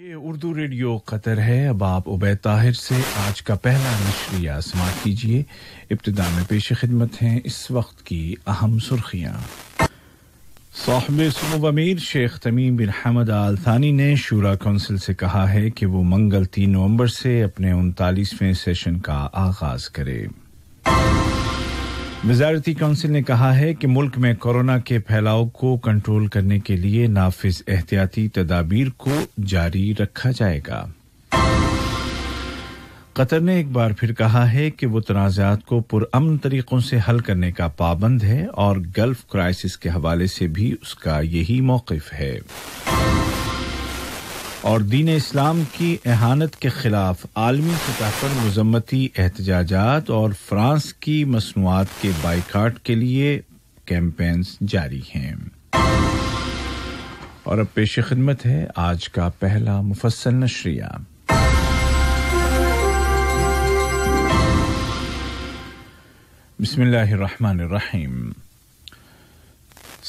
ये Urdu radio Qatar है अब आप उबैद ताहिर से आज का पहला नशरिया समाप्त कीजिए इब्तदा में पेश खिदमत हैं इस वक्त की अहम सुर्खियां साहब सुनूब अमीर शेख तमीम बिन हमद आल थानी ने शूरा कौंसिल से कहा है कि वो मंगल तीन नवंबर से अपने उनतालीसवें सेशन का आगाज करे वजारती काउंसिल ने कहा है कि मुल्क में कोरोना के फैलाव को कंट्रोल करने के लिए नाफिज एहतियाती तदाबीर को जारी रखा जाएगा कतर ने एक बार फिर कहा है कि वो तनाज़ात को पुरअमन तरीकों से हल करने का पाबंद है और गल्फ क्राइसिस के हवाले से भी उसका यही मौकफ है और दीन इस्लाम की एहानत के खिलाफ आलमी सतह पर मजम्मती एहतजाजात और फ्रांस की मसनूआत के बाइकाट के लिए कैंपेन्स जारी हैं और अब पेश खिदमत है आज का पहला मुफसल नशरिया बिस्मिल्लाहिर्रहमानिर्रहीम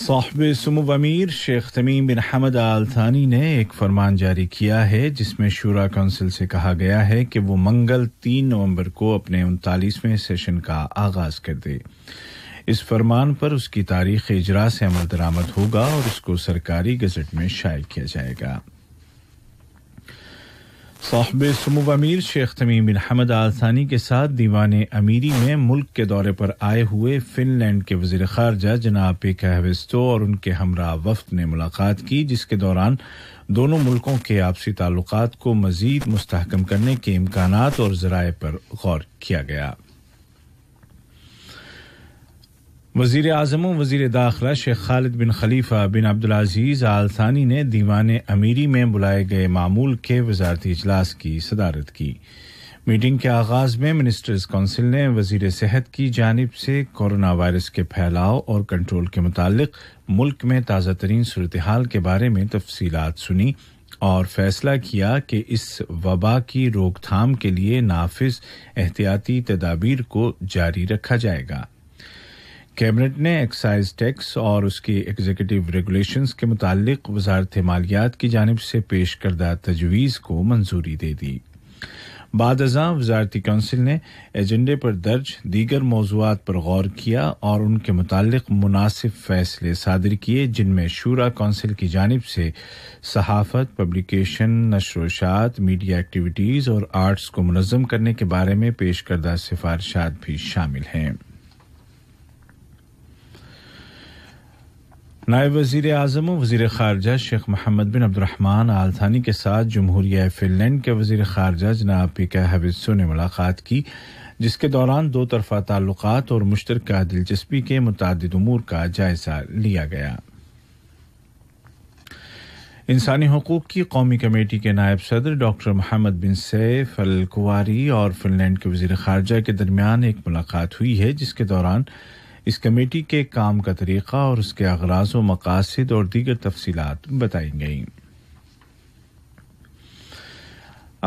साहब सुमुब अमीर शेख तमीम बिन हमद आल थानी ने एक फरमान जारी किया है जिसमें शूरा काउंसिल से कहा गया है कि वो मंगल तीन नवंबर को अपने उनतालीसवें सेशन का आगाज कर दे इस फरमान पर उसकी तारीख इजरा से अमल दरामद होगा और उसको सरकारी गजट में शायद किया जाएगा साहब समूब अमीर शेख तमीम बिन हमद आल सानी के साथ दीवान अमीरी में मुल्क के दौरे पर आए हुए फिनलैंड के वजीर खारजा जनाब पे कहवेस्टो और उनके हमरा वफद ने मुलाकात की जिसके दौरान दोनों मुल्कों के आपसी ताल्लुकात को मजीद मुस्तकम करने के इम्कान और जराए पर गौर किया गया वजीर अजम वजीर दाखिला शेख खालिद बिन खलीफा बिन अब्दुलज़ीज़ आल थानी ने दीवान अमीरी में बुलाए गए मामूल के वजारती अजलास की सदारत की मीटिंग के आगाज में मिनिस्टर्स कौंसिल ने वजीर सेहत की जानब से कोरोना वायरस के फैलाव और कंट्रोल के मुतालिक मुल्क में ताज़ा तरीन सूरत हाल के बारे में तफसी सुनी और फैसला किया कि इस वबा की रोकथाम के लिए नाफिज एहतियाती तदाबीर को जारी रखा जाएगा कैबिनेट ने एक्साइज टैक्स और उसकी एग्जीक्यूटिव रेगुलेशंस के मुतालिक वजारत मालियात की जानब से पेश करदा तजवीज़ को मंजूरी दे दी बाद अजा वजारती कौंसिल ने एजेंडे पर दर्ज दीगर मौजूद पर गौर किया और उनके मुतालिक मुनासिब फैसले सादर किए जिनमें शूरा कौंसिल की जानब से सहाफत पब्लिकेशन नशरोशात मीडिया एक्टिविटीज़ और आर्ट्स को मनज़म करने के बारे में पेश करदा सिफारशा भी शामिल हैं नायब वजीर अजम वजीर खारजा शेख मोहम्मद बिन अब्दुलरहमान आल थानी के साथ जमहूरिया फिनलैंड के वजीर खारजा जनाब पी के हबिस्सो ने मुलाकात की जिसके दौरान दो तरफा ताल्लुक और मुश्तरक दिलचस्पी के मुतद अमूर का जायजा लिया गया इंसानी हकूक की कौमी कमेटी के नायब सदर doctor Mohammed bin Saif Al Kuwari और फिनलैंड के वजीर खारजा के दरमियान एक मुलाकात हुई है जिसके दौरान इस कमेटी के काम का तरीक़ा और उसके अगराज व मकासद और दीगर तफसीत बताई गई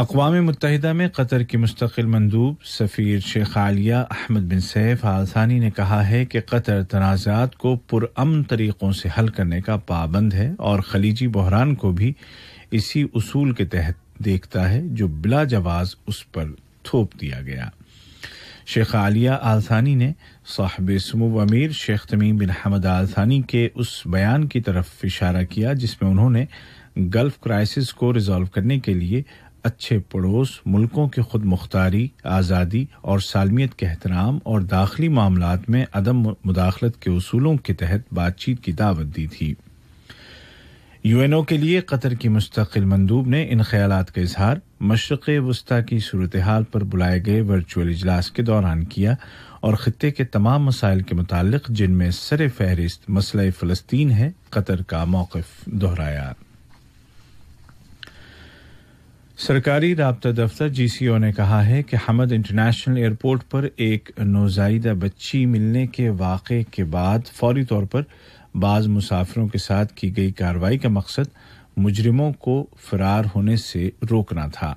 अकवा मुतहदा में कतर की मुस्तकिल मंदूब सफ़ीर शेख आलिया अहमद बिन सैफ आलसानी ने कहा है कि कतर तनाज़ात को पुरम तरीक़ों से हल करने का पाबंद है और खलीजी बहरान को भी इसी उसूल के तहत देखता है जो बिला जवाज़ उस पर थोप दिया गया शेख आलिया आलसानी ने साहब समो अमीर शेख तमीम बिन हमद आलसानी के उस बयान की तरफ इशारा किया जिसमें उन्होंने गल्फ क्राइसिस को रिजॉल्व करने के लिए अच्छे पड़ोस मुल्कों की खुद मुख्तारी आज़ादी और सालमियत के एहतराम और दाखिली मामला में अदम मुदाखलत के असूलों के तहत बातचीत की दावत दी थी यूएनओ के लिए कतर की मुस्तकिल मंदूब ने इन ख्याल का इजहार मशरक़ वस्ती की सूरत हाल पर बुलाए गए वर्चुअल इजलास के दौरान किया और ख़त्े के तमाम मसाइल के मुतालिक जिनमें सर फहरिस्त मसला फ़लस्तीन है कतर का मौक़ दोहराया सरकारी रबता दफ्तर जीसीओ ने कहा है कि हमद इंटरनेशनल एयरपोर्ट पर एक नोजाइदा बच्ची मिलने के वाक़े के बाद फौरी तौर पर बाज़ मुसाफिरों के साथ की गई कार्रवाई का मकसद मुजरिमों को फरार होने से रोकना था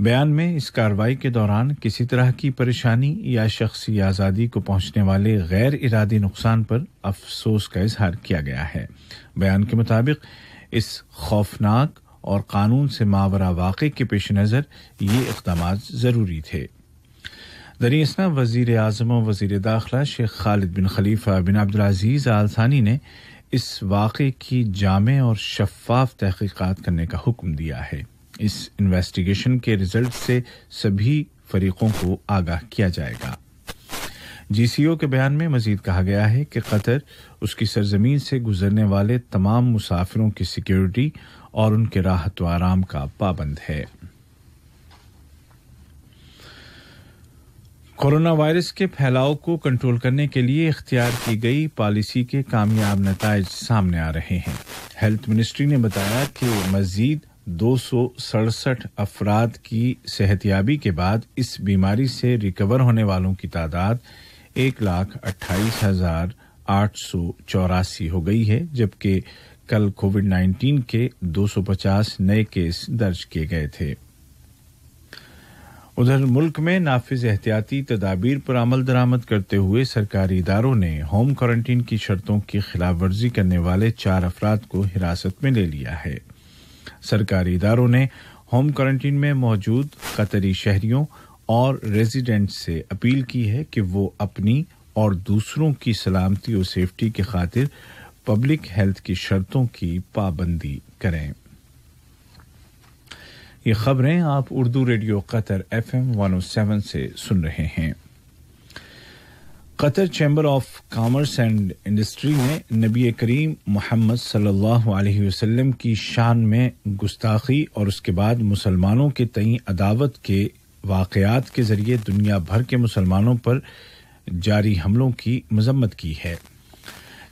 बयान में इस कार्रवाई के दौरान किसी तरह की परेशानी या शख्सी आज़ादी को पहुंचने वाले गैर इरादी नुकसान पर अफसोस का इजहार किया गया है बयान के मुताबिक इस खौफनाक और कानून से मावरा वाक़े के पेश नज़र ये इकदाम ज़रूरी थे दरियसना वजीर अजम और वजीर दाखिला शेख खालिद बिन खलीफा बिन अब्दुलज़ीज़ आल सानी ने इस वाक़े की जाम और शफाफ तहकीकत करने का हुक्म दिया है इस इन्वेस्टिगेशन के रिजल्ट से सभी फरीकों को आगाह किया जाएगा ओ के बयान में मजीद कहा गया है कि कतर उसकी सरजमीन से गुजरने वाले तमाम मुसाफिरों की सिक्योरिटी और उनके राहत व आराम का पाबंद है कोरोना वायरस के फैलाव को कंट्रोल करने के लिए इख्तियार की गई पॉलिसी के कामयाब नतज सामने आ रहे हैं हेल्थ मिनिस्ट्री ने बताया कि मजीद दो सौ सड़सठ अफराद की सेहतियाबी के बाद इस बीमारी से रिकवर होने वालों की तादाद एक लाख अट्ठाईस हजार आठ सौ चौरासी हो गई है जबकि कल कोविड 19 के 250 नए केस दर्ज किए गए थे उधर मुल्क में नाफिज एहतियाती तदाबीर पर अमल दरामद करते हुए सरकारी इदारों ने होम क्वारंटीन की शर्तों की खिलाफ वर्जी करने वाले चार अफराद को हिरासत में ले लिया है सरकारी इदारों ने होम क्वारंटीन में मौजूद कतरी शहरियों और रेजिडेंट से अपील की है कि वो अपनी और दूसरों की सलामती और सेफ्टी की खातिर पब्लिक हेल्थ की शर्तों की पाबंदी करें ये खबरें आप Urdu radio Qatar FM one seven सेवन से सुन रहे हैं Qatar chamber of commerce and industry ने नबी करीम मोहम्मद सल्लल्लाहु अलैहि वसल्लम की शान में गुस्ताखी और उसके बाद मुसलमानों के तई अदावत के वाक़ात के ज़रिए दुनिया भर के मुसलमानों पर जारी हमलों की मजम्मत की है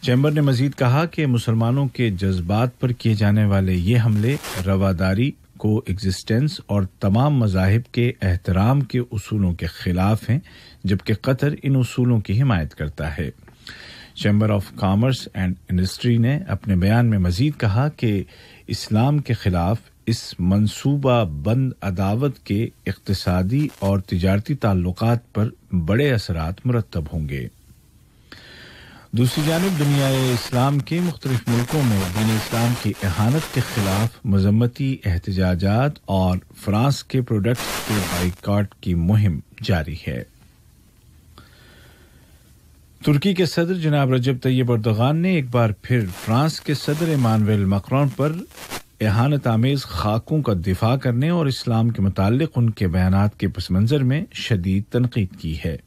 चैम्बर ने मजीद कहा कि मुसलमानों के जज्बात पर किए जाने वाले ये हमले रवादारी को एग्जिस्टेंस और तमाम मजाहब के एहतराम के असूलों के खिलाफ हैं जबकि कतर इन असूलों की हिमायत करता है chamber of commerce and industry ने अपने बयान में मजीद कहा कि इस्लाम के खिलाफ इस मनसूबा बंद अदावत के इकतसादी और तजारती ताल्लुक पर बड़े असरात मुरतब होंगे दूसरी जानब दुनिया इस्लाम के मुख्तलिफ मुल्कों में दीन इस्लाम की एहानत के खिलाफ मजम्मती एहतजाजात और फ्रांस के प्रोडक्ट्स के बाइकाट की मुहिम जारी है तुर्की के सदर जनाब रजब तैयब अर्दगान ने एक बार फिर फ्रांस के सदर इमानवेल मकरॉन पर एहानत आमेज खाकों का दिफा करने और इस्लाम के मुतालिक उनके बयान के पस मंज़र में शदीद तनकीद की है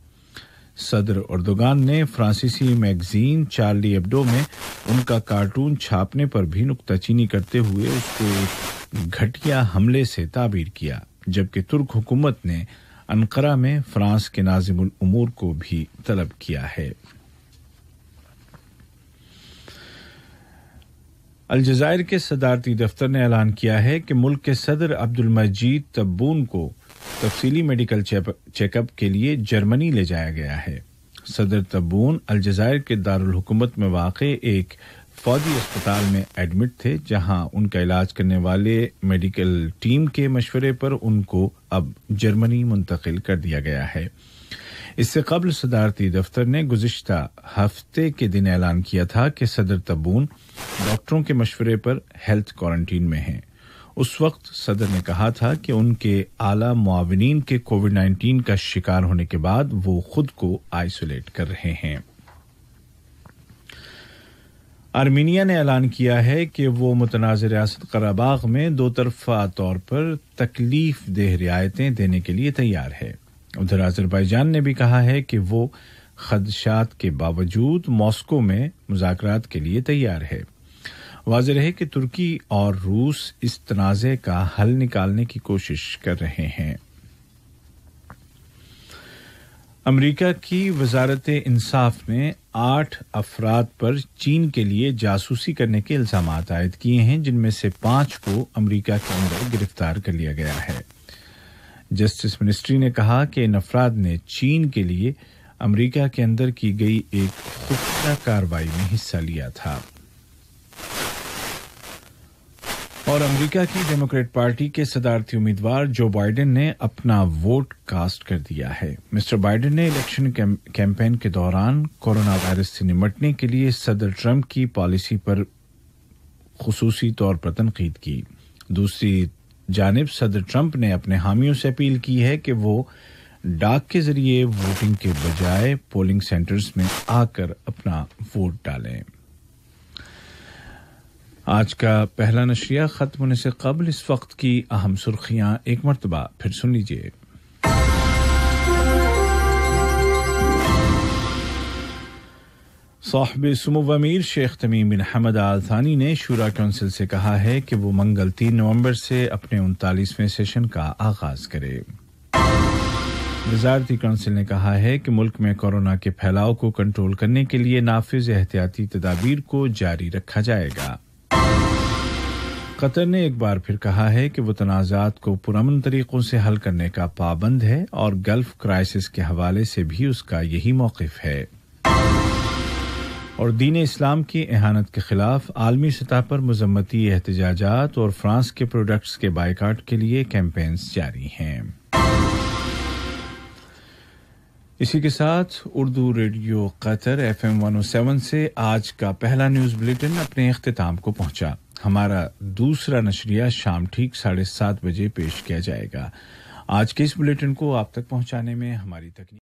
सदर उर्दोगान ने फ्रांसीसी मैगजीन चार्ली एब्डो में उनका कार्टून छापने पर भी नुकताचीनी करते हुए उसको घटिया हमले से ताबीर किया जबकि तुर्क हुकूमत ने अनकरा में फ्रांस के नाजिमुल उमूर को भी तलब किया है अलजायर के सदारती दफ्तर ने ऐलान किया है कि मुल्क के सदर अब्दुल मजीद तब्बून को तफसीली मेडिकल चेकअप के लिए जर्मनी ले जाया गया है सदर तबून अलजायर के दारकूमत में वाक़ एक फौजी अस्पताल में एडमिट थे जहां उनका इलाज करने वाले मेडिकल टीम के मशवरे पर उनको अब जर्मनी मुंतकिल कर दिया गया है इससे कबल सदारती दफ्तर ने गुजशत हफ्ते के दिन ऐलान किया था कि सदर तबून डॉक्टरों के मशवरे पर हेल्थ क्वारंटीन में हैं उस वक्त सदर ने कहा था कि उनके आला मुआवनीन के कोविड 19 का शिकार होने के बाद वो खुद को आइसोलेट कर रहे हैं आर्मीनिया ने ऐलान किया है कि वो मुतनाज़ रियासत कराबाग में दो तरफा तौर पर तकलीफ देह रियायतें देने के लिए तैयार है उधर आजरबाईजान ने भी कहा है कि वो खदशात के बावजूद मॉस्को में मुजात के लिए तैयार है वाज रहे कि तुर्की और रूस इस तनाज़े का हल निकालने की कोशिश कर रहे हैं अमरीका की वजारत इंसाफ ने आठ अफराद पर चीन के लिए जासूसी करने के इल्जाम आयद किए हैं जिनमें से पांच को अमरीका के अंदर गिरफ्तार कर लिया गया है जस्टिस मिनिस्ट्री ने कहा कि इन अफराद ने चीन के लिए अमरीका के अंदर की गई एक खुफिया कार्रवाई में हिस्सा लिया था और अमेरिका की डेमोक्रेट पार्टी के सदारती उम्मीदवार जो बाइडेन ने अपना वोट कास्ट कर दिया है मिस्टर बाइडेन ने इलेक्शन कैंपेन के दौरान कोरोना वायरस से निपटने के लिए सदर ट्रंप की पॉलिसी पर खसूसी तौर पर तनकीद की दूसरी जानब सदर ट्रंप ने अपने हामियों से अपील की है कि वो डाक के जरिए वोटिंग के बजाय पोलिंग सेंटर्स में आकर अपना वोट डालें आज का पहला नशिया खत्म होने से कबल इस वक्त की अहम सुर्खियां एक मरतबा फिर सुन लीजिए साहब सुमो अमीर शेख तमीम बिन हमद आल थानी ने शूरा काउंसिल से कहा है कि वो मंगल तीन नवंबर से अपने उनतालीसवें सेशन का आगाज करे वजारती काउंसिल ने कहा है कि मुल्क में कोरोना के फैलाव को कंट्रोल करने के लिए नाफिज एहतियाती तदाबीर को जारी रखा जाएगा कतर ने एक बार फिर कहा है कि वो तनाजात को पुरमन तरीकों से हल करने का पाबंद है और गल्फ क्राइसिस के हवाले से भी उसका यही मौकफ है और दीन इस्लाम की एहानत के खिलाफ आलमी सतह पर मजम्मती एहतजाजात और फ्रांस के प्रोडक्ट्स के बायकाट के लिए कैंपेन्स जारी हैं इसी के साथ Urdu radio Qatar FM one O ओ सेवन से आज का पहला न्यूज़ बुलेटिन अपने अख्ताम को पहुंचा हमारा दूसरा नशरिया शाम ठीक साढ़े सात बजे पेश किया जाएगा आज के इस बुलेटिन को आप तक पहुंचाने में हमारी तकनीक